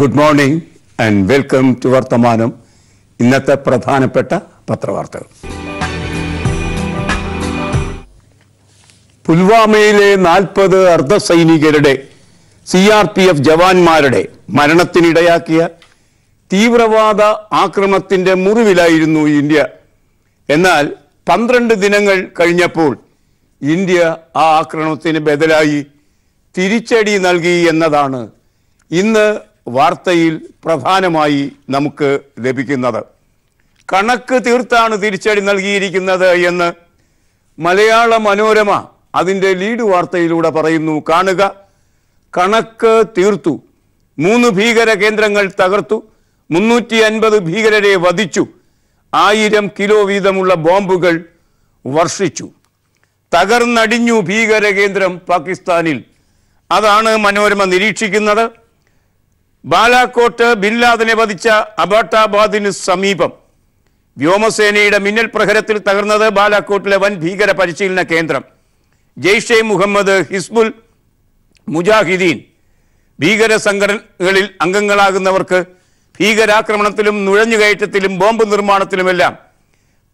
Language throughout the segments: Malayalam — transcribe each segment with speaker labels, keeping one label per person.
Speaker 1: good morning and welcome to വർത്തമാനം ഇന്നത്തെ പ്രധാനപ്പെട്ട പത്രവാർത്തകൾ പുൽവാമയിലെ നാൽപ്പത് അർദ്ധസൈനികരുടെ സി ആർ പി എഫ് ജവാന്മാരുടെ മരണത്തിനിടയാക്കിയ തീവ്രവാദ ആക്രമണത്തിന്റെ മുറിവിലായിരുന്നു ഇന്ത്യ എന്നാൽ പന്ത്രണ്ട് ദിനങ്ങൾ കഴിഞ്ഞപ്പോൾ ഇന്ത്യ ആ ആക്രമണത്തിന് ബദലായി തിരിച്ചടി നൽകി എന്നതാണ് ഇന്ന് വാർത്തയിൽ പ്രധാനമായി നമുക്ക് ലഭിക്കുന്നത് കണക്ക് തീർത്താണ് തിരിച്ചടി നൽകിയിരിക്കുന്നത് എന്ന് മലയാള മനോരമ അതിൻ്റെ ലീഡ് വാർത്തയിലൂടെ പറയുന്നു കാണുക കണക്ക് തീർത്തു മൂന്ന് ഭീകര കേന്ദ്രങ്ങൾ തകർത്തു മുന്നൂറ്റി അൻപത് ഭീകരരെ വധിച്ചു ആയിരം കിലോ വീതമുള്ള ബോംബുകൾ വർഷിച്ചു തകർന്നടിഞ്ഞു ഭീകര കേന്ദ്രം പാകിസ്ഥാനിൽ അതാണ് മനോരമ നിരീക്ഷിക്കുന്നത് ബാലാക്കോട്ട് ബിൻലാദനെ വധിച്ച അബട്ടാബാദിന് സമീപം വ്യോമസേനയുടെ മിന്നൽ പ്രഹരത്തിൽ തകർന്നത് ബാലാക്കോട്ടിലെ വൻ ഭീകര പരിശീലന കേന്ദ്രം ജെയ്ഷെ മുഹമ്മദ് ഹിസ്ബുൽ മുജാഹിദീൻ ഭീകര സംഘടനകളിൽ അംഗങ്ങളാകുന്നവർക്ക് ഭീകരാക്രമണത്തിലും നുഴഞ്ഞുകയറ്റത്തിലും ബോംബ് നിർമ്മാണത്തിലുമെല്ലാം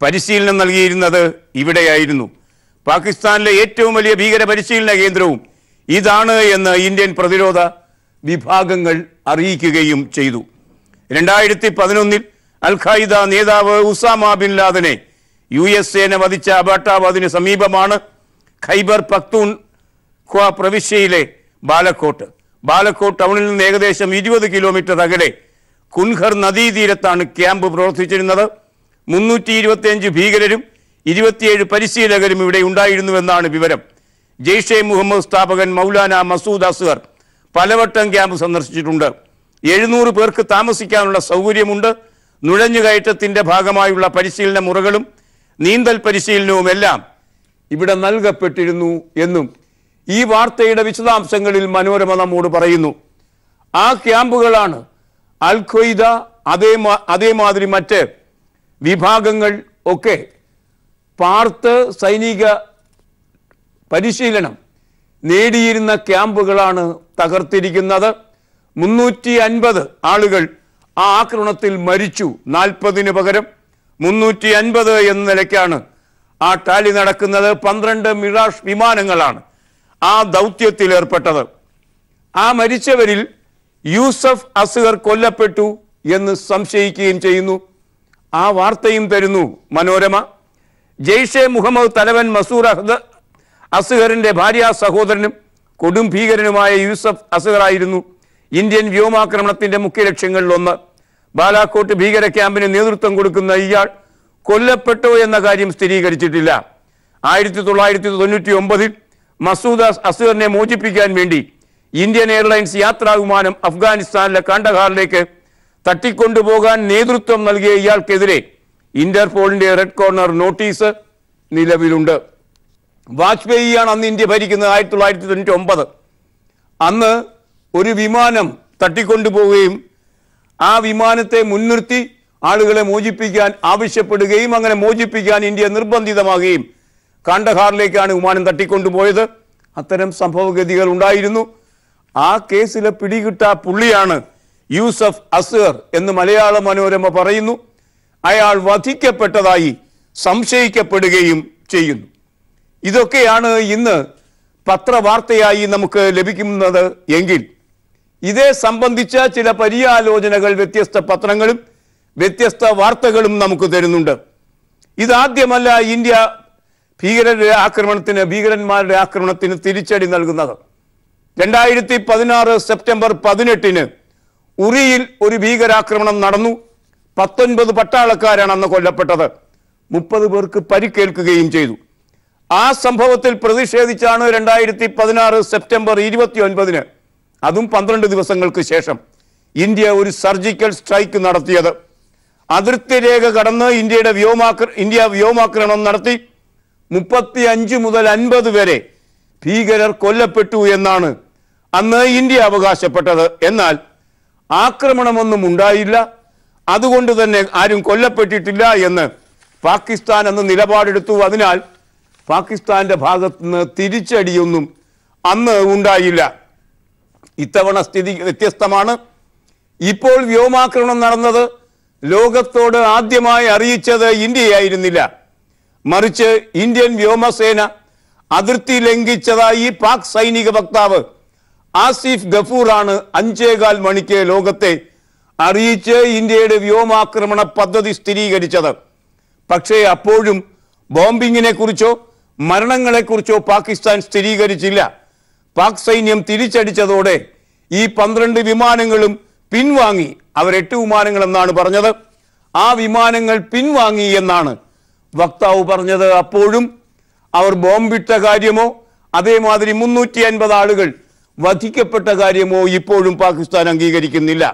Speaker 1: പരിശീലനം നൽകിയിരുന്നത് ഇവിടെയായിരുന്നു പാകിസ്ഥാനിലെ ഏറ്റവും വലിയ ഭീകര പരിശീലന കേന്ദ്രവും ഇതാണ് എന്ന് ഇന്ത്യൻ പ്രതിരോധ വിഭാഗങ്ങൾ അറിയിക്കുകയും ചെയ്തു രണ്ടായിരത്തി പതിനൊന്നിൽ അൽ ഖായിദ നേതാവ് ഉസാമ ബിൻ ലാദനെ യു എസ് സേന വധിച്ച അബാട്ടാബാദിന് സമീപമാണ് ഖൈബർ പക്തൂൺ ഖ്വ പ്രവിശ്യയിലെ ബാലക്കോട്ട് ബാലക്കോട്ട് ടൗണിൽ നിന്ന് ഏകദേശം ഇരുപത് കിലോമീറ്റർ അകലെ കുൻഖർ നദീതീരത്താണ് ക്യാമ്പ് പ്രവർത്തിച്ചിരുന്നത് മുന്നൂറ്റി ഇരുപത്തിയഞ്ച് ഭീകരരും ഇരുപത്തിയേഴ് പരിശീലകരും ഇവിടെ ഉണ്ടായിരുന്നുവെന്നാണ് വിവരം ജെയ്ഷെ മുഹമ്മദ് സ്ഥാപകൻ മൗലാന മസൂദ് അസ്ഹർ പലവട്ടം ക്യാമ്പ് സന്ദർശിച്ചിട്ടുണ്ട് എഴുന്നൂറ് പേർക്ക് താമസിക്കാനുള്ള സൗകര്യമുണ്ട് നുഴഞ്ഞുകയറ്റത്തിൻ്റെ ഭാഗമായുള്ള പരിശീലന മുറകളും നീന്തൽ പരിശീലനവും എല്ലാം ഇവിടെ നൽകപ്പെട്ടിരുന്നു എന്നും ഈ വാർത്തയുടെ വിശദാംശങ്ങളിൽ മനോരമ നമ്മോട് പറയുന്നു ആ ക്യാമ്പുകളാണ് അൽ അതേ അതേമാതിരി മറ്റ് വിഭാഗങ്ങൾ ഒക്കെ പാർത്ത് സൈനിക പരിശീലനം നേടിയിരുന്ന ക്യാമ്പുകളാണ് തകർത്തിരിക്കുന്നത് മുന്നൂറ്റി അൻപത് ആളുകൾ ആ ആക്രമണത്തിൽ മരിച്ചു നാൽപ്പതിന് പകരം മുന്നൂറ്റി അൻപത് എന്ന നിലയ്ക്കാണ് ആ ടാലി നടക്കുന്നത് പന്ത്രണ്ട് മിറാഷ് വിമാനങ്ങളാണ് ആ ദൗത്യത്തിൽ ഏർപ്പെട്ടത് ആ മരിച്ചവരിൽ യൂസഫ് അസുഖർ കൊല്ലപ്പെട്ടു എന്ന് സംശയിക്കുകയും ചെയ്യുന്നു ആ വാർത്തയും തരുന്നു മനോരമ ജെയ്ഷെ മുഹമ്മദ് തലവൻ മസൂർ അഹദ് അസുഖറിന്റെ ഭാര്യ സഹോദരനും കൊടും ഭീകരനുമായ യൂസഫ് അസഹറായിരുന്നു ഇന്ത്യൻ വ്യോമാക്രമണത്തിന്റെ മുഖ്യ ലക്ഷ്യങ്ങളിലൊന്ന് ബാലാക്കോട്ട് ഭീകര ക്യാമ്പിന് നേതൃത്വം കൊടുക്കുന്ന ഇയാൾ കൊല്ലപ്പെട്ടോ എന്ന കാര്യം സ്ഥിരീകരിച്ചിട്ടില്ല ആയിരത്തി തൊള്ളായിരത്തി തൊണ്ണൂറ്റി ഒമ്പതിൽ മസൂദ് അസുഖറിനെ മോചിപ്പിക്കാൻ വേണ്ടി ഇന്ത്യൻ എയർലൈൻസ് യാത്രാ വിമാനം അഫ്ഗാനിസ്ഥാനിലെ കണ്ടഹാറിലേക്ക് തട്ടിക്കൊണ്ടുപോകാൻ നേതൃത്വം നൽകിയ ഇയാൾക്കെതിരെ ഇന്റർപോളിന്റെ റെഡ് കോർണർ നോട്ടീസ് നിലവിലുണ്ട് വാജ്പേയിയാണ് അന്ന് ഇന്ത്യ ഭരിക്കുന്നത് ആയിരത്തി തൊള്ളായിരത്തി തൊണ്ണൂറ്റി ഒമ്പത് അന്ന് ഒരു വിമാനം തട്ടിക്കൊണ്ടുപോവുകയും ആ വിമാനത്തെ മുൻനിർത്തി ആളുകളെ മോചിപ്പിക്കാൻ ആവശ്യപ്പെടുകയും അങ്ങനെ മോചിപ്പിക്കാൻ ഇന്ത്യ നിർബന്ധിതമാകുകയും കാണ്ടഹാറിലേക്കാണ് വിമാനം തട്ടിക്കൊണ്ടുപോയത് അത്തരം സംഭവഗതികൾ ഉണ്ടായിരുന്നു ആ കേസിലെ പിടികിട്ട പുള്ളിയാണ് യൂസഫ് അസർ എന്ന് മലയാള മനോരമ പറയുന്നു അയാൾ വധിക്കപ്പെട്ടതായി സംശയിക്കപ്പെടുകയും ചെയ്യുന്നു ഇതൊക്കെയാണ് ഇന്ന് പത്രവാർത്തയായി നമുക്ക് ലഭിക്കുന്നത് എങ്കിൽ ഇതേ സംബന്ധിച്ച ചില പര്യാലോചനകൾ വ്യത്യസ്ത പത്രങ്ങളും വ്യത്യസ്ത വാർത്തകളും നമുക്ക് തരുന്നുണ്ട് ഇതാദ്യമല്ല ഇന്ത്യ ഭീകരരുടെ ആക്രമണത്തിന് ഭീകരന്മാരുടെ ആക്രമണത്തിന് തിരിച്ചടി നൽകുന്നത് രണ്ടായിരത്തി പതിനാറ് സെപ്റ്റംബർ പതിനെട്ടിന് ഉറിയിൽ ഒരു ഭീകരാക്രമണം നടന്നു പത്തൊൻപത് പട്ടാളക്കാരാണ് അന്ന് കൊല്ലപ്പെട്ടത് മുപ്പത് പേർക്ക് പരിക്കേൽക്കുകയും ചെയ്തു ആ സംഭവത്തിൽ പ്രതിഷേധിച്ചാണ് രണ്ടായിരത്തി പതിനാറ് സെപ്റ്റംബർ ഇരുപത്തി ഒൻപതിന് അതും പന്ത്രണ്ട് ദിവസങ്ങൾക്ക് ശേഷം ഇന്ത്യ ഒരു സർജിക്കൽ സ്ട്രൈക്ക് നടത്തിയത് അതിർത്തി രേഖ കടന്ന് ഇന്ത്യയുടെ വ്യോമാക്ര ഇന്ത്യ വ്യോമാക്രമണം നടത്തി മുപ്പത്തി അഞ്ച് മുതൽ അൻപത് വരെ ഭീകരർ കൊല്ലപ്പെട്ടു എന്നാണ് അന്ന് ഇന്ത്യ അവകാശപ്പെട്ടത് എന്നാൽ ആക്രമണമൊന്നും ഉണ്ടായില്ല അതുകൊണ്ട് തന്നെ ആരും കൊല്ലപ്പെട്ടിട്ടില്ല എന്ന് പാകിസ്ഥാൻ അന്ന് നിലപാടെടുത്തു അതിനാൽ പാകിസ്ഥാന്റെ ഭാഗത്തുനിന്ന് തിരിച്ചടിയൊന്നും അന്ന് ഉണ്ടായില്ല ഇത്തവണ സ്ഥിതി വ്യത്യസ്തമാണ് ഇപ്പോൾ വ്യോമാക്രമണം നടന്നത് ലോകത്തോട് ആദ്യമായി അറിയിച്ചത് ഇന്ത്യയായിരുന്നില്ല മറിച്ച് ഇന്ത്യൻ വ്യോമസേന അതിർത്തി ലംഘിച്ചതായി പാക് സൈനിക വക്താവ് ആസിഫ് ഗഫൂറാണ് അഞ്ചേകാൽ മണിക്ക് ലോകത്തെ അറിയിച്ച് ഇന്ത്യയുടെ വ്യോമാക്രമണ പദ്ധതി സ്ഥിരീകരിച്ചത് പക്ഷേ അപ്പോഴും ബോംബിങ്ങിനെ കുറിച്ചോ മരണങ്ങളെക്കുറിച്ചോ പാകിസ്ഥാൻ സ്ഥിരീകരിച്ചില്ല പാക് സൈന്യം തിരിച്ചടിച്ചതോടെ ഈ പന്ത്രണ്ട് വിമാനങ്ങളും പിൻവാങ്ങി അവരെട്ട് വിമാനങ്ങൾ എന്നാണ് പറഞ്ഞത് ആ വിമാനങ്ങൾ പിൻവാങ്ങി എന്നാണ് വക്താവ് പറഞ്ഞത് അപ്പോഴും അവർ ബോംബിട്ട കാര്യമോ അതേമാതിരി മുന്നൂറ്റി അൻപത് ആളുകൾ വധിക്കപ്പെട്ട കാര്യമോ ഇപ്പോഴും പാകിസ്ഥാൻ അംഗീകരിക്കുന്നില്ല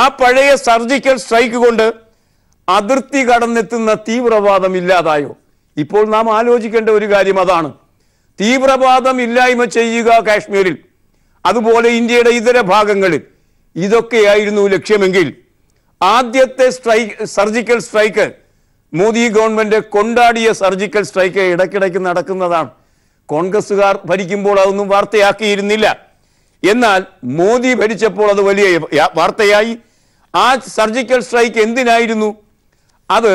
Speaker 1: ആ പഴയ സർജിക്കൽ സ്ട്രൈക്ക് കൊണ്ട് അതിർത്തി കടന്നെത്തുന്ന തീവ്രവാദം ഇല്ലാതായോ ഇപ്പോൾ നാം ആലോചിക്കേണ്ട ഒരു കാര്യം അതാണ് തീവ്രവാദം ഇല്ലായ്മ ചെയ്യുക കാശ്മീരിൽ അതുപോലെ ഇന്ത്യയുടെ ഇതര ഭാഗങ്ങളിൽ ഇതൊക്കെയായിരുന്നു ലക്ഷ്യമെങ്കിൽ ആദ്യത്തെ strike surgical strike Modi government കൊണ്ടാടിയ സർജിക്കൽ സ്ട്രൈക്ക് ഇടയ്ക്കിടയ്ക്ക് നടക്കുന്നതാണ് കോൺഗ്രസ്സുകാർ ഭരിക്കുമ്പോൾ അതൊന്നും വാർത്തയാക്കിയിരുന്നില്ല എന്നാൽ മോദി ഭരിച്ചപ്പോൾ അത് വലിയ വാർത്തയായി ആ സർജിക്കൽ സ്ട്രൈക്ക് എന്തിനായിരുന്നു അത്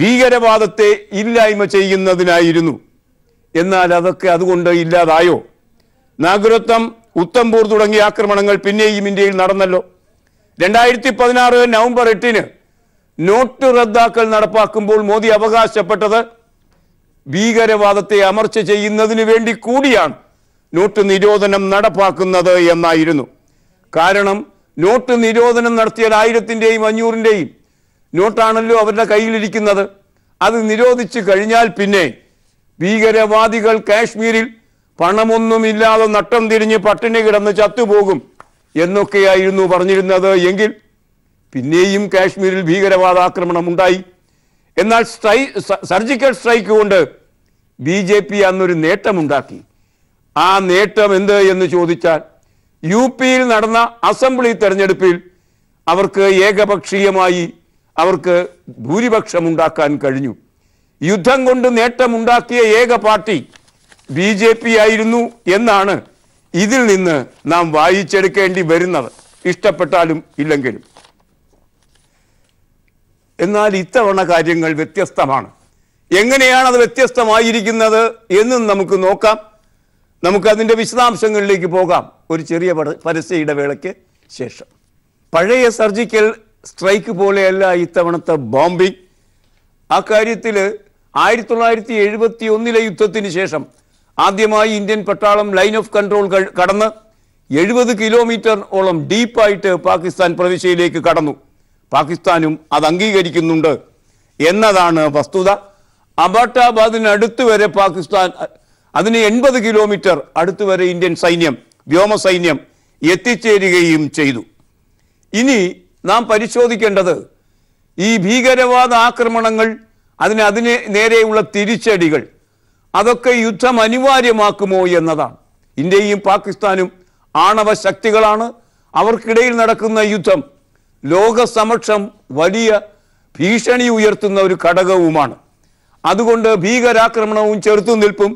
Speaker 1: ഭീകരവാദത്തെ ഇല്ലായ്മ ചെയ്യുന്നതിനായിരുന്നു എന്നാൽ അതൊക്കെ അതുകൊണ്ട് ഇല്ലാതായോ നാഗുരത്വം ഉത്തംപൂർ തുടങ്ങിയ ആക്രമണങ്ങൾ പിന്നെയും ഇന്ത്യയിൽ നടന്നല്ലോ രണ്ടായിരത്തി പതിനാറ് നവംബർ എട്ടിന് നോട്ട് റദ്ദാക്കൽ നടപ്പാക്കുമ്പോൾ മോദി അവകാശപ്പെട്ടത് ഭീകരവാദത്തെ അമർച്ച ചെയ്യുന്നതിന് വേണ്ടി കൂടിയാണ് നോട്ട് നിരോധനം നടപ്പാക്കുന്നത് എന്നായിരുന്നു കാരണം നോട്ട് നിരോധനം നടത്തിയാൽ ആയിരത്തിൻ്റെയും അഞ്ഞൂറിൻ്റെയും നോട്ടാണല്ലോ അവരുടെ കയ്യിലിരിക്കുന്നത് അത് നിരോധിച്ചു കഴിഞ്ഞാൽ പിന്നെ ഭീകരവാദികൾ കാശ്മീരിൽ പണമൊന്നുമില്ലാതെ നട്ടം തിരിഞ്ഞ് പട്ടിണി കിടന്ന് ചത്തുപോകും എന്നൊക്കെയായിരുന്നു പറഞ്ഞിരുന്നത് എങ്കിൽ പിന്നെയും കാശ്മീരിൽ ഭീകരവാദാക്രമണം ഉണ്ടായി എന്നാൽ സ്ട്രൈ സർജിക്കൽ സ്ട്രൈക്ക് കൊണ്ട് ബി ജെ പി അന്നൊരു നേട്ടമുണ്ടാക്കി ആ നേട്ടം എന്ത് എന്ന് ചോദിച്ചാൽ യു പിയിൽ നടന്ന അസംബ്ലി തെരഞ്ഞെടുപ്പിൽ അവർക്ക് ഏകപക്ഷീയമായി അവർക്ക് ഉണ്ടാക്കാൻ കഴിഞ്ഞു യുദ്ധം കൊണ്ട് നേട്ടമുണ്ടാക്കിയ ഏക പാർട്ടി ബി ജെ പി ആയിരുന്നു എന്നാണ് ഇതിൽ നിന്ന് നാം വായിച്ചെടുക്കേണ്ടി വരുന്നത് ഇഷ്ടപ്പെട്ടാലും ഇല്ലെങ്കിലും എന്നാൽ ഇത്തവണ കാര്യങ്ങൾ വ്യത്യസ്തമാണ് എങ്ങനെയാണ് അത് വ്യത്യസ്തമായിരിക്കുന്നത് എന്നും നമുക്ക് നോക്കാം നമുക്കതിൻ്റെ വിശദാംശങ്ങളിലേക്ക് പോകാം ഒരു ചെറിയ പരസ്യ ഇടവേളയ്ക്ക് ശേഷം പഴയ സർജിക്കൽ സ്ട്രൈക്ക് പോലെയല്ല ഇത്തവണത്തെ ബോംബിംഗ് ആ കാര്യത്തിൽ ആയിരത്തി തൊള്ളായിരത്തി എഴുപത്തി ഒന്നിലെ യുദ്ധത്തിന് ശേഷം ആദ്യമായി ഇന്ത്യൻ പട്ടാളം ലൈൻ ഓഫ് കൺട്രോൾ കടന്ന് എഴുപത് കിലോമീറ്റർ ഓളം ഡീപ്പായിട്ട് പാകിസ്ഥാൻ പ്രവിശ്യയിലേക്ക് കടന്നു പാകിസ്ഥാനും അത് അംഗീകരിക്കുന്നുണ്ട് എന്നതാണ് വസ്തുത അബാട്ടാബാദിനടുത്ത് വരെ പാകിസ്ഥാൻ അതിന് എൺപത് കിലോമീറ്റർ അടുത്ത് വരെ ഇന്ത്യൻ സൈന്യം വ്യോമസൈന്യം എത്തിച്ചേരുകയും ചെയ്തു ഇനി നാം പരിശോധിക്കേണ്ടത് ഈ ഭീകരവാദ ആക്രമണങ്ങൾ അതിന് അതിന് നേരെയുള്ള തിരിച്ചടികൾ അതൊക്കെ യുദ്ധം അനിവാര്യമാക്കുമോ എന്നതാണ് ഇന്ത്യയും പാകിസ്ഥാനും ആണവ ശക്തികളാണ് അവർക്കിടയിൽ നടക്കുന്ന യുദ്ധം ലോക സമക്ഷം വലിയ ഭീഷണി ഉയർത്തുന്ന ഒരു ഘടകവുമാണ് അതുകൊണ്ട് ഭീകരാക്രമണവും ചെറുത്തു നിൽപ്പും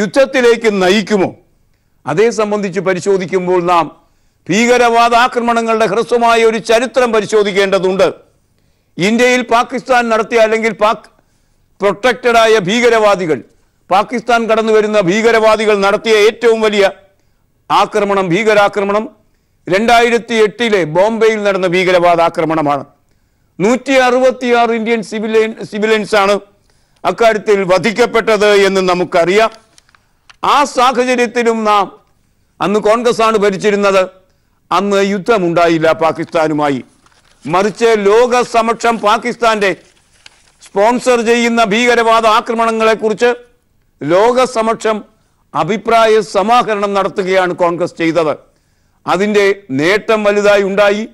Speaker 1: യുദ്ധത്തിലേക്ക് നയിക്കുമോ അതേ സംബന്ധിച്ച് പരിശോധിക്കുമ്പോൾ നാം ഭീകരവാദ ആക്രമണങ്ങളുടെ ഹ്രസ്വമായ ഒരു ചരിത്രം പരിശോധിക്കേണ്ടതുണ്ട് ഇന്ത്യയിൽ പാകിസ്ഥാൻ നടത്തിയ അല്ലെങ്കിൽ പാക് പ്രൊട്ടക്റ്റഡായ ഭീകരവാദികൾ പാകിസ്ഥാൻ കടന്നു വരുന്ന ഭീകരവാദികൾ നടത്തിയ ഏറ്റവും വലിയ ആക്രമണം ഭീകരാക്രമണം രണ്ടായിരത്തി എട്ടിലെ ബോംബെയിൽ നടന്ന ഭീകരവാദ ആക്രമണമാണ് നൂറ്റി അറുപത്തിയാറ് ഇന്ത്യൻ സിവിലിയൻ സിവിലിയൻസാണ് അക്കാര്യത്തിൽ വധിക്കപ്പെട്ടത് എന്ന് നമുക്കറിയാം ആ സാഹചര്യത്തിലും നാം അന്ന് കോൺഗ്രസ് ആണ് ഭരിച്ചിരുന്നത് അന്ന് യുദ്ധമുണ്ടായില്ല പാകിസ്ഥാനുമായി മറിച്ച് ലോക സമക്ഷം പാകിസ്ഥാന്റെ സ്പോൺസർ ചെയ്യുന്ന ഭീകരവാദ ആക്രമണങ്ങളെക്കുറിച്ച് ലോക സമക്ഷം അഭിപ്രായ സമാഹരണം നടത്തുകയാണ് കോൺഗ്രസ് ചെയ്തത് അതിൻ്റെ നേട്ടം വലുതായി ഉണ്ടായി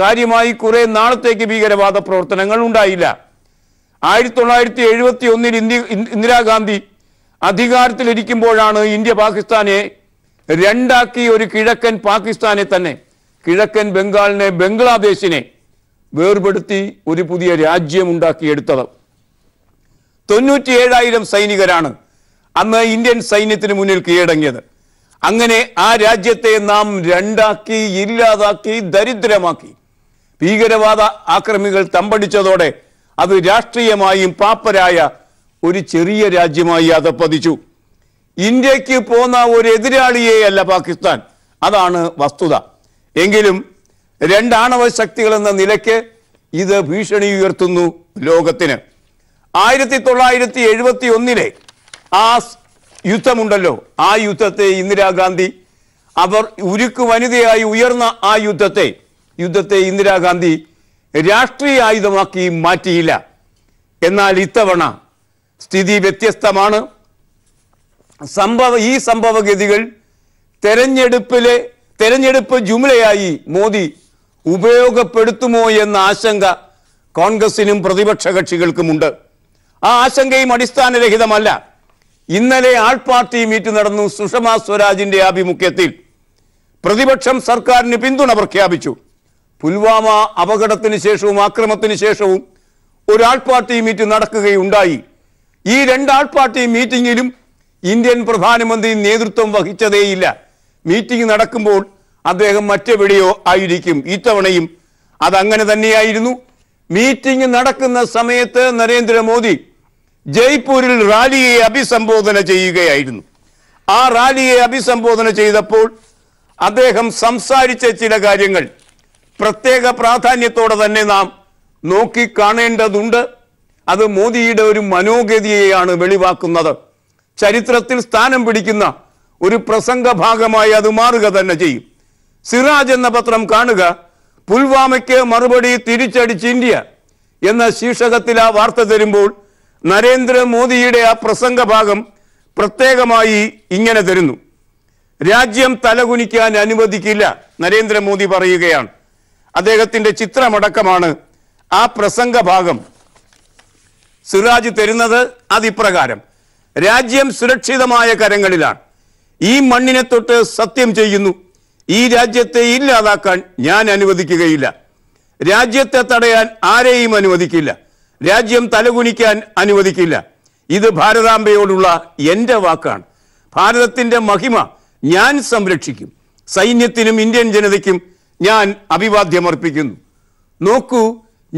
Speaker 1: കാര്യമായി കുറെ നാളത്തേക്ക് ഭീകരവാദ പ്രവർത്തനങ്ങൾ ഉണ്ടായില്ല ആയിരത്തി തൊള്ളായിരത്തി എഴുപത്തി ഒന്നിൽ ഇന്ത്യ ഇന്ദിരാഗാന്ധി അധികാരത്തിലിരിക്കുമ്പോഴാണ് ഇന്ത്യ പാകിസ്ഥാനെ രണ്ടാക്കി ഒരു കിഴക്കൻ പാകിസ്ഥാനെ തന്നെ കിഴക്കൻ ബംഗാളിനെ ബംഗ്ലാദേശിനെ വേർപെടുത്തി ഒരു പുതിയ രാജ്യമുണ്ടാക്കിയെടുത്തത് തൊണ്ണൂറ്റി ഏഴായിരം സൈനികരാണ് അന്ന് ഇന്ത്യൻ സൈന്യത്തിന് മുന്നിൽ കീഴടങ്ങിയത് അങ്ങനെ ആ രാജ്യത്തെ നാം രണ്ടാക്കി ഇല്ലാതാക്കി ദരിദ്രമാക്കി ഭീകരവാദ ആക്രമികൾ തമ്പടിച്ചതോടെ അത് രാഷ്ട്രീയമായും പാപ്പരായ ഒരു ചെറിയ രാജ്യമായി പതിച്ചു ഇന്ത്യക്ക് പോന്ന ഒരു എതിരാളിയേയല്ല അല്ല പാകിസ്ഥാൻ അതാണ് വസ്തുത എങ്കിലും രണ്ടാണവ ശക്തികൾ എന്ന നിലയ്ക്ക് ഇത് ഭീഷണി ഉയർത്തുന്നു ലോകത്തിന് ആയിരത്തി തൊള്ളായിരത്തി എഴുപത്തി ഒന്നിലെ ആ യുദ്ധമുണ്ടല്ലോ ആ യുദ്ധത്തെ ഇന്ദിരാഗാന്ധി അവർ ഉരുക്ക് വനിതയായി ഉയർന്ന ആ യുദ്ധത്തെ യുദ്ധത്തെ ഇന്ദിരാഗാന്ധി രാഷ്ട്രീയ ആയുധമാക്കി മാറ്റിയില്ല എന്നാൽ ഇത്തവണ സ്ഥിതി വ്യത്യസ്തമാണ് സംഭവ ഈ സംഭവഗതികൾ തെരഞ്ഞെടുപ്പിലെ തെരഞ്ഞെടുപ്പ് ജുമലയായി മോദി ഉപയോഗപ്പെടുത്തുമോ എന്ന ആശങ്ക കോൺഗ്രസിനും പ്രതിപക്ഷ കക്ഷികൾക്കുമുണ്ട് ആ ആശങ്കയും അടിസ്ഥാനരഹിതമല്ല ഇന്നലെ ആൾ പാർട്ടി മീറ്റ് നടന്നു സുഷമ സ്വരാജിന്റെ ആഭിമുഖ്യത്തിൽ പ്രതിപക്ഷം സർക്കാരിന് പിന്തുണ പ്രഖ്യാപിച്ചു പുൽവാമ അപകടത്തിന് ശേഷവും ആക്രമത്തിന് ശേഷവും ഒരാൾ പാർട്ടി മീറ്റ് നടക്കുകയുണ്ടായി ഈ രണ്ടാൾ പാർട്ടി മീറ്റിംഗിലും ഇന്ത്യൻ പ്രധാനമന്ത്രി നേതൃത്വം വഹിച്ചതേയില്ല മീറ്റിംഗ് നടക്കുമ്പോൾ അദ്ദേഹം മറ്റെവിടെയോ ആയിരിക്കും ഇത്തവണയും അതങ്ങനെ തന്നെയായിരുന്നു മീറ്റിംഗ് നടക്കുന്ന സമയത്ത് നരേന്ദ്രമോദി ജയ്പൂരിൽ റാലിയെ അഭിസംബോധന ചെയ്യുകയായിരുന്നു ആ റാലിയെ അഭിസംബോധന ചെയ്തപ്പോൾ അദ്ദേഹം സംസാരിച്ച ചില കാര്യങ്ങൾ പ്രത്യേക പ്രാധാന്യത്തോടെ തന്നെ നാം നോക്കിക്കാണേണ്ടതുണ്ട് അത് മോദിയുടെ ഒരു മനോഗതിയെയാണ് വെളിവാക്കുന്നത് ചരിത്രത്തിൽ സ്ഥാനം പിടിക്കുന്ന ഒരു പ്രസംഗ ഭാഗമായി അത് മാറുക തന്നെ ചെയ്യും സിറാജ് എന്ന പത്രം കാണുക പുൽവാമയ്ക്ക് മറുപടി തിരിച്ചടിച്ച് ഇന്ത്യ എന്ന ശീർഷകത്തിൽ ആ വാർത്ത തരുമ്പോൾ നരേന്ദ്രമോദിയുടെ ആ പ്രസംഗ ഭാഗം പ്രത്യേകമായി ഇങ്ങനെ തരുന്നു രാജ്യം തലകുനിക്കാൻ അനുവദിക്കില്ല നരേന്ദ്രമോദി പറയുകയാണ് അദ്ദേഹത്തിന്റെ ചിത്രമടക്കമാണ് ആ പ്രസംഗ ഭാഗം സിറാജ് തരുന്നത് അതിപ്രകാരം രാജ്യം സുരക്ഷിതമായ കരങ്ങളിലാണ് ഈ മണ്ണിനെ തൊട്ട് സത്യം ചെയ്യുന്നു ഈ രാജ്യത്തെ ഇല്ലാതാക്കാൻ ഞാൻ അനുവദിക്കുകയില്ല രാജ്യത്തെ തടയാൻ ആരെയും അനുവദിക്കില്ല രാജ്യം തലകുനിക്കാൻ അനുവദിക്കില്ല ഇത് ഭാരതാംബയോടുള്ള എന്റെ വാക്കാണ് ഭാരതത്തിന്റെ മഹിമ ഞാൻ സംരക്ഷിക്കും സൈന്യത്തിനും ഇന്ത്യൻ ജനതയ്ക്കും ഞാൻ അഭിവാദ്യമർപ്പിക്കുന്നു നോക്കൂ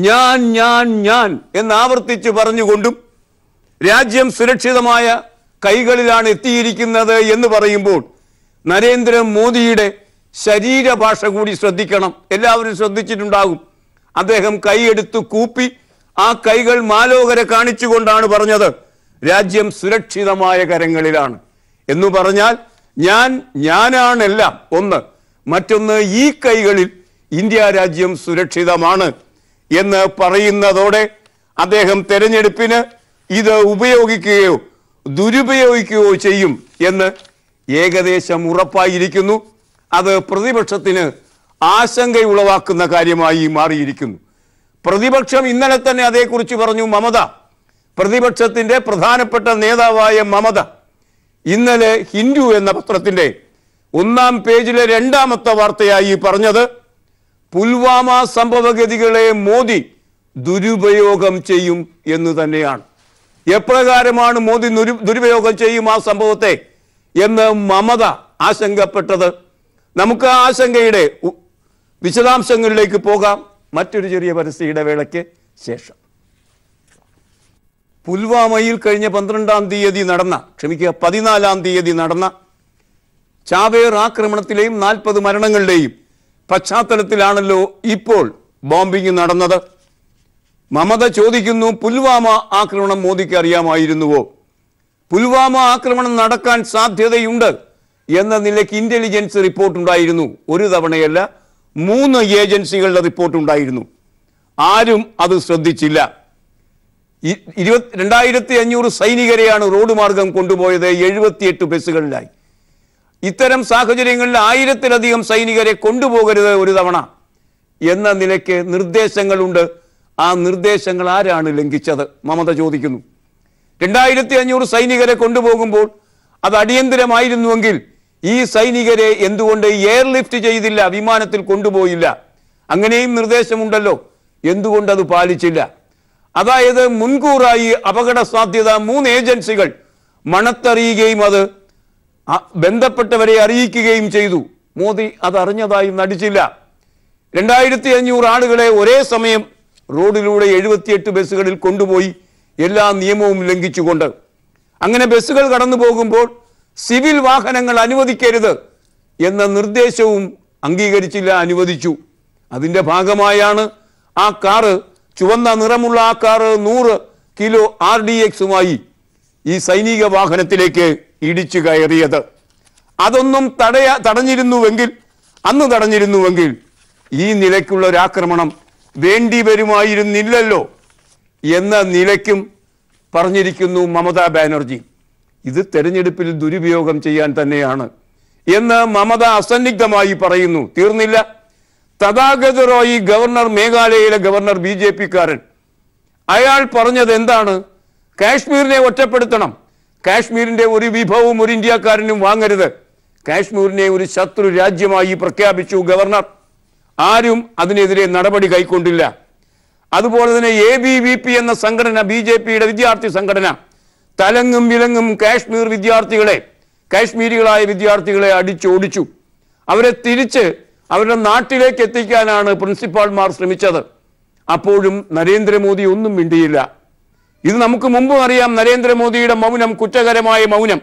Speaker 1: ഞാൻ ഞാൻ ഞാൻ എന്നാവർത്തിച്ച് പറഞ്ഞുകൊണ്ടും രാജ്യം സുരക്ഷിതമായ കൈകളിലാണ് എത്തിയിരിക്കുന്നത് എന്ന് പറയുമ്പോൾ നരേന്ദ്രമോദിയുടെ ശരീരഭാഷ കൂടി ശ്രദ്ധിക്കണം എല്ലാവരും ശ്രദ്ധിച്ചിട്ടുണ്ടാകും അദ്ദേഹം കൈയെടുത്ത് കൂപ്പി ആ കൈകൾ മാലോകരെ കാണിച്ചുകൊണ്ടാണ് പറഞ്ഞത് രാജ്യം സുരക്ഷിതമായ കരങ്ങളിലാണ് എന്ന് പറഞ്ഞാൽ ഞാൻ ഞാനാണെല്ലാം ഒന്ന് മറ്റൊന്ന് ഈ കൈകളിൽ ഇന്ത്യ രാജ്യം സുരക്ഷിതമാണ് എന്ന് പറയുന്നതോടെ അദ്ദേഹം തെരഞ്ഞെടുപ്പിന് ഇത് ഉപയോഗിക്കുകയോ ദുരുപയോഗിക്കുകയോ ചെയ്യും എന്ന് ഏകദേശം ഉറപ്പായിരിക്കുന്നു അത് പ്രതിപക്ഷത്തിന് ആശങ്കയുളവാക്കുന്ന കാര്യമായി മാറിയിരിക്കുന്നു പ്രതിപക്ഷം ഇന്നലെ തന്നെ അതേക്കുറിച്ച് പറഞ്ഞു മമത പ്രതിപക്ഷത്തിൻ്റെ പ്രധാനപ്പെട്ട നേതാവായ മമത ഇന്നലെ ഹിന്ദു എന്ന പത്രത്തിൻ്റെ ഒന്നാം പേജിലെ രണ്ടാമത്തെ വാർത്തയായി പറഞ്ഞത് പുൽവാമ സംഭവഗതികളെ മോദി ദുരുപയോഗം ചെയ്യും എന്ന് തന്നെയാണ് എപ്രകാരമാണ് മോദി ദുരുപയോഗം ചെയ്യും ആ സംഭവത്തെ എന്ന് മമത ആശങ്കപ്പെട്ടത് നമുക്ക് ആ ആശങ്കയുടെ വിശദാംശങ്ങളിലേക്ക് പോകാം മറ്റൊരു ചെറിയ പരസ്യ ഇടവേളയ്ക്ക് ശേഷം പുൽവാമയിൽ കഴിഞ്ഞ പന്ത്രണ്ടാം തീയതി നടന്ന ക്ഷമിക്കുക പതിനാലാം തീയതി നടന്ന ചാവേർ ആക്രമണത്തിലെയും നാൽപ്പത് മരണങ്ങളുടെയും പശ്ചാത്തലത്തിലാണല്ലോ ഇപ്പോൾ ബോംബിംഗ് നടന്നത് മമത ചോദിക്കുന്നു പുൽവാമ ആക്രമണം മോദിക്ക് അറിയാമായിരുന്നുവോ പുൽവാമ ആക്രമണം നടക്കാൻ സാധ്യതയുണ്ട് എന്ന നിലയ്ക്ക് ഇന്റലിജൻസ് റിപ്പോർട്ടുണ്ടായിരുന്നു ഒരു തവണയല്ല മൂന്ന് ഏജൻസികളുടെ റിപ്പോർട്ടുണ്ടായിരുന്നു ആരും അത് ശ്രദ്ധിച്ചില്ല ഇരുപത്തി രണ്ടായിരത്തി അഞ്ഞൂറ് സൈനികരെയാണ് റോഡ് മാർഗം കൊണ്ടുപോയത് എഴുപത്തിയെട്ട് ബസ്സുകളിലായി ഇത്തരം സാഹചര്യങ്ങളിൽ ആയിരത്തിലധികം സൈനികരെ കൊണ്ടുപോകരുത് ഒരു തവണ എന്ന നിലയ്ക്ക് നിർദ്ദേശങ്ങളുണ്ട് ആ നിർദ്ദേശങ്ങൾ ആരാണ് ലംഘിച്ചത് മമത ചോദിക്കുന്നു രണ്ടായിരത്തി അഞ്ഞൂറ് സൈനികരെ കൊണ്ടുപോകുമ്പോൾ അത് അടിയന്തിരമായിരുന്നുവെങ്കിൽ ഈ സൈനികരെ എന്തുകൊണ്ട് എയർലിഫ്റ്റ് ചെയ്തില്ല വിമാനത്തിൽ കൊണ്ടുപോയില്ല അങ്ങനെയും നിർദ്ദേശമുണ്ടല്ലോ എന്തുകൊണ്ട് അത് പാലിച്ചില്ല അതായത് മുൻകൂറായി അപകട സാധ്യത മൂന്ന് ഏജൻസികൾ മണത്തറിയുകയും അത് ബന്ധപ്പെട്ടവരെ അറിയിക്കുകയും ചെയ്തു മോദി അത് അറിഞ്ഞതായി നടിച്ചില്ല രണ്ടായിരത്തി അഞ്ഞൂറ് ആളുകളെ ഒരേ സമയം റോഡിലൂടെ എഴുപത്തിയെട്ട് ബസ്സുകളിൽ കൊണ്ടുപോയി എല്ലാ നിയമവും ലംഘിച്ചുകൊണ്ട് അങ്ങനെ ബസ്സുകൾ കടന്നു പോകുമ്പോൾ സിവിൽ വാഹനങ്ങൾ അനുവദിക്കരുത് എന്ന നിർദ്ദേശവും അംഗീകരിച്ചില്ല അനുവദിച്ചു അതിൻ്റെ ഭാഗമായാണ് ആ കാറ് ചുവന്ന നിറമുള്ള ആ കാറ് നൂറ് കിലോ ആർ ഡി എക്സുമായി ഈ സൈനിക വാഹനത്തിലേക്ക് ഇടിച്ചു കയറിയത് അതൊന്നും തടയാ തടഞ്ഞിരുന്നുവെങ്കിൽ അന്ന് തടഞ്ഞിരുന്നുവെങ്കിൽ ഈ നിലയ്ക്കുള്ള ഒരാക്രമണം വേണ്ടി വരുമായിരുന്നില്ലല്ലോ എന്ന നിലയ്ക്കും പറഞ്ഞിരിക്കുന്നു മമതാ ബാനർജി ഇത് തെരഞ്ഞെടുപ്പിൽ ദുരുപയോഗം ചെയ്യാൻ തന്നെയാണ് എന്ന് മമത അസന്നിഗ്ധമായി പറയുന്നു തീർന്നില്ല തഥാഗത റോയി ഗവർണർ മേഘാലയയിലെ ഗവർണർ ബി ജെ പിക്കാരൻ അയാൾ പറഞ്ഞത് എന്താണ് കാശ്മീരിനെ ഒറ്റപ്പെടുത്തണം കാശ്മീരിന്റെ ഒരു വിഭവവും ഒരു ഇന്ത്യക്കാരനും വാങ്ങരുത് കാശ്മീരിനെ ഒരു ശത്രു രാജ്യമായി പ്രഖ്യാപിച്ചു ഗവർണർ ആരും അതിനെതിരെ നടപടി കൈക്കൊണ്ടില്ല അതുപോലെ തന്നെ എ ബി വി പി എന്ന സംഘടന ബി ജെ പിയുടെ വിദ്യാർത്ഥി സംഘടന തലങ്ങും വിലങ്ങും കാശ്മീർ വിദ്യാർത്ഥികളെ കാശ്മീരികളായ വിദ്യാർത്ഥികളെ അടിച്ചോടിച്ചു അവരെ തിരിച്ച് അവരുടെ നാട്ടിലേക്ക് എത്തിക്കാനാണ് പ്രിൻസിപ്പാൾമാർ ശ്രമിച്ചത് അപ്പോഴും നരേന്ദ്രമോദി ഒന്നും മിണ്ടിയില്ല ഇത് നമുക്ക് മുമ്പും അറിയാം നരേന്ദ്രമോദിയുടെ മൗനം കുറ്റകരമായ മൗനം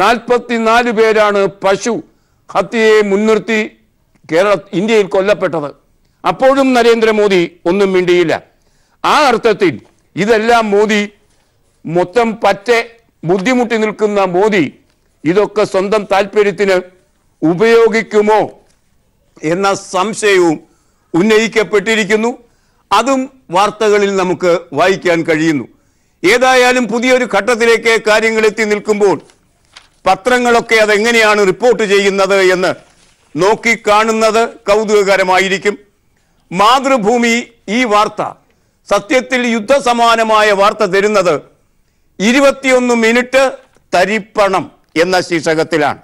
Speaker 1: നാൽപ്പത്തിനാല് പേരാണ് പശു ഹത്യയെ മുൻനിർത്തി കേരള ഇന്ത്യയിൽ കൊല്ലപ്പെട്ടത് അപ്പോഴും നരേന്ദ്രമോദി ഒന്നും മിണ്ടിയില്ല ആ അർത്ഥത്തിൽ ഇതെല്ലാം മോദി മൊത്തം പറ്റ ബുദ്ധിമുട്ടി നിൽക്കുന്ന മോദി ഇതൊക്കെ സ്വന്തം താല്പര്യത്തിന് ഉപയോഗിക്കുമോ എന്ന സംശയവും ഉന്നയിക്കപ്പെട്ടിരിക്കുന്നു അതും വാർത്തകളിൽ നമുക്ക് വായിക്കാൻ കഴിയുന്നു ഏതായാലും പുതിയൊരു ഘട്ടത്തിലേക്ക് കാര്യങ്ങൾ എത്തി നിൽക്കുമ്പോൾ പത്രങ്ങളൊക്കെ അതെങ്ങനെയാണ് റിപ്പോർട്ട് ചെയ്യുന്നത് എന്ന് നോക്കിക്കാണുന്നത് കൗതുകകരമായിരിക്കും മാതൃഭൂമി ഈ വാർത്ത സത്യത്തിൽ യുദ്ധസമാനമായ വാർത്ത തരുന്നത് ഇരുപത്തിയൊന്ന് മിനിറ്റ് തരിപ്പണം എന്ന ശീർഷകത്തിലാണ്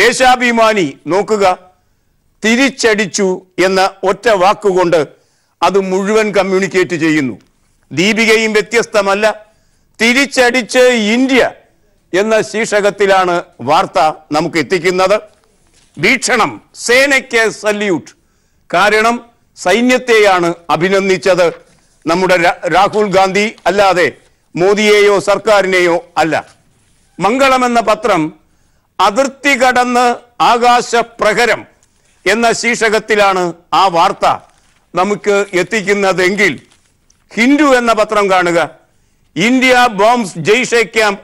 Speaker 1: ദേശാഭിമാനി നോക്കുക തിരിച്ചടിച്ചു എന്ന ഒറ്റ വാക്കുകൊണ്ട് അത് മുഴുവൻ കമ്മ്യൂണിക്കേറ്റ് ചെയ്യുന്നു ദീപികയും വ്യത്യസ്തമല്ല തിരിച്ചടിച്ച് ഇന്ത്യ എന്ന ശീർഷകത്തിലാണ് വാർത്ത നമുക്ക് എത്തിക്കുന്നത് വീക്ഷണം സേനയ്ക്ക് സല്യൂട്ട് കാരണം സൈന്യത്തെയാണ് അഭിനന്ദിച്ചത് നമ്മുടെ രാഹുൽ ഗാന്ധി അല്ലാതെ മോദിയെയോ സർക്കാരിനെയോ അല്ല മംഗളം എന്ന പത്രം അതിർത്തി കടന്ന് ആകാശപ്രഹരം എന്ന ശീർഷകത്തിലാണ് ആ വാർത്ത നമുക്ക് എത്തിക്കുന്നതെങ്കിൽ ഹിന്ദു എന്ന പത്രം കാണുക India bombs Jaish camp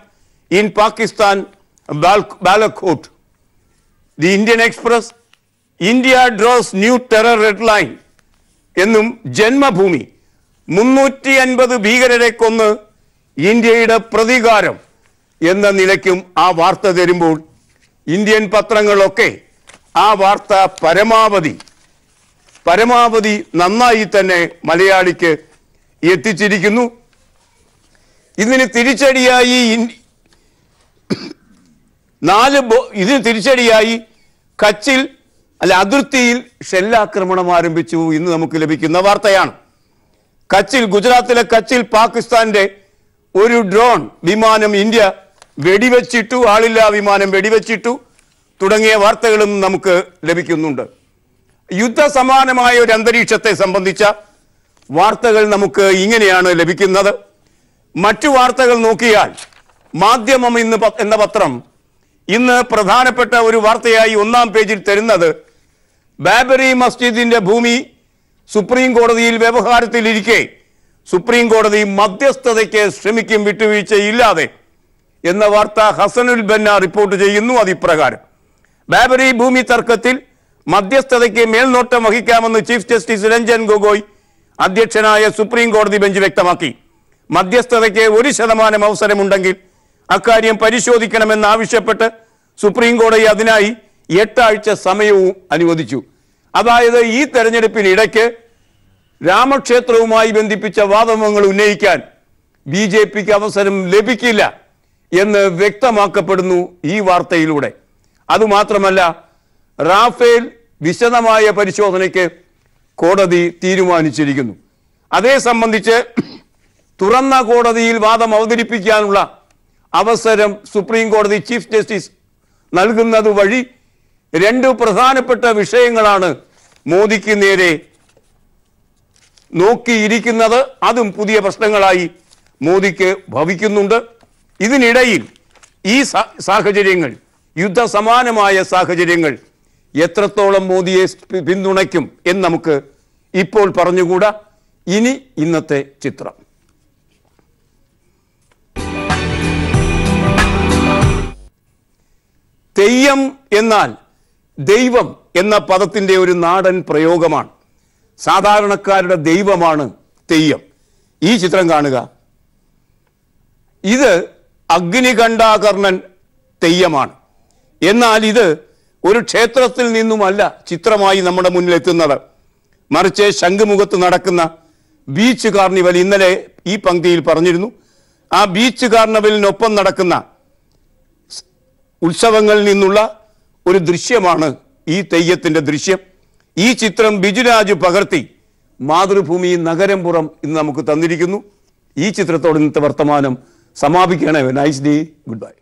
Speaker 1: in Pakistan Balakot the Indian Express India draws new terror red line എന്നും ജന്മഭൂമി മുന്നൂറ്റി അൻപത് ഭീകരരെ കൊന്ന് ഇന്ത്യയുടെ പ്രതികാരം എന്ന നിലയ്ക്കും ആ വാർത്ത തരുമ്പോൾ ഇന്ത്യൻ പത്രങ്ങളൊക്കെ ആ വാർത്ത പരമാവധി പരമാവധി നന്നായി തന്നെ മലയാളിക്ക് എത്തിച്ചിരിക്കുന്നു ഇതിന് തിരിച്ചടിയായി നാല് ഇതിന് തിരിച്ചടിയായി കച്ചിൽ അല്ല അതിർത്തിയിൽ ഷെല്ലാക്രമണം ആരംഭിച്ചു ഇന്ന് നമുക്ക് ലഭിക്കുന്ന വാർത്തയാണ് കച്ചിൽ ഗുജറാത്തിലെ കച്ചിൽ പാകിസ്ഥാന്റെ ഒരു ഡ്രോൺ വിമാനം ഇന്ത്യ വെടിവെച്ചിട്ടു ആളില്ലാ വിമാനം വെടിവെച്ചിട്ടു തുടങ്ങിയ വാർത്തകളും നമുക്ക് ലഭിക്കുന്നുണ്ട് യുദ്ധസമാനമായ ഒരു അന്തരീക്ഷത്തെ സംബന്ധിച്ച വാർത്തകൾ നമുക്ക് ഇങ്ങനെയാണ് ലഭിക്കുന്നത് മറ്റു വാർത്തകൾ നോക്കിയാൽ മാധ്യമം ഇന്ന് എന്ന പത്രം ഇന്ന് പ്രധാനപ്പെട്ട ഒരു വാർത്തയായി ഒന്നാം പേജിൽ തരുന്നത് ബാബറി മസ്ജിദിന്റെ ഭൂമി സുപ്രീം കോടതിയിൽ വ്യവഹാരത്തിലിരിക്കെ സുപ്രീം കോടതി മധ്യസ്ഥതയ്ക്ക് ശ്രമിക്കും വിട്ടുവീഴ്ചയില്ലാതെ എന്ന വാർത്ത ഹസനുൽ ബന്ന റിപ്പോർട്ട് ചെയ്യുന്നു അതിപ്രകാരം ബാബറി ഭൂമി തർക്കത്തിൽ മധ്യസ്ഥതയ്ക്ക് മേൽനോട്ടം വഹിക്കാമെന്ന് ചീഫ് ജസ്റ്റിസ് രഞ്ജൻ ഗൊഗോയ് അധ്യക്ഷനായ സുപ്രീം കോടതി ബെഞ്ച് വ്യക്തമാക്കി മധ്യസ്ഥതയ്ക്ക് ഒരു ശതമാനം അവസരമുണ്ടെങ്കിൽ അക്കാര്യം പരിശോധിക്കണമെന്നാവശ്യപ്പെട്ട് സുപ്രീം കോടതി അതിനായി എട്ടാഴ്ച സമയവും അനുവദിച്ചു അതായത് ഈ തെരഞ്ഞെടുപ്പിനിടയ്ക്ക് രാമക്ഷേത്രവുമായി ബന്ധിപ്പിച്ച വാദങ്ങൾ ഉന്നയിക്കാൻ ബി ജെ പിക്ക് അവസരം ലഭിക്കില്ല എന്ന് വ്യക്തമാക്കപ്പെടുന്നു ഈ വാർത്തയിലൂടെ അതുമാത്രമല്ല റാഫേൽ വിശദമായ പരിശോധനയ്ക്ക് കോടതി തീരുമാനിച്ചിരിക്കുന്നു അതേ സംബന്ധിച്ച് തുറന്ന കോടതിയിൽ വാദം അവതരിപ്പിക്കാനുള്ള അവസരം സുപ്രീം കോടതി ചീഫ് ജസ്റ്റിസ് നൽകുന്നത് വഴി രണ്ട് പ്രധാനപ്പെട്ട വിഷയങ്ങളാണ് മോദിക്ക് നേരെ നോക്കിയിരിക്കുന്നത് അതും പുതിയ പ്രശ്നങ്ങളായി മോദിക്ക് ഭവിക്കുന്നുണ്ട് ഇതിനിടയിൽ ഈ സാഹചര്യങ്ങൾ യുദ്ധസമാനമായ സാഹചര്യങ്ങൾ എത്രത്തോളം മോദിയെ പിന്തുണയ്ക്കും എന്ന് നമുക്ക് ഇപ്പോൾ പറഞ്ഞുകൂടാ ഇനി ഇന്നത്തെ ചിത്രം തെയ്യം എന്നാൽ ദൈവം എന്ന പദത്തിൻ്റെ ഒരു നാടൻ പ്രയോഗമാണ് സാധാരണക്കാരുടെ ദൈവമാണ് തെയ്യം ഈ ചിത്രം കാണുക ഇത് അഗ്നികണ്ഠാകർണൻ തെയ്യമാണ് എന്നാൽ ഇത് ഒരു ക്ഷേത്രത്തിൽ നിന്നുമല്ല ചിത്രമായി നമ്മുടെ മുന്നിലെത്തുന്നത് മറിച്ച് ശംഖുമുഖത്ത് നടക്കുന്ന ബീച്ച് കാർണിവൽ ഇന്നലെ ഈ പങ്ക്തിയിൽ പറഞ്ഞിരുന്നു ആ ബീച്ച് കാർണിവലിനൊപ്പം നടക്കുന്ന ഉത്സവങ്ങളിൽ നിന്നുള്ള ഒരു ദൃശ്യമാണ് ഈ തെയ്യത്തിൻ്റെ ദൃശ്യം ഈ ചിത്രം ബിജുരാജ് പകർത്തി മാതൃഭൂമി പുറം ഇന്ന് നമുക്ക് തന്നിരിക്കുന്നു ഈ ചിത്രത്തോട് ഇന്നത്തെ വർത്തമാനം സമാപിക്കണേ നൈസ് ഡേ ഗുഡ് ബൈ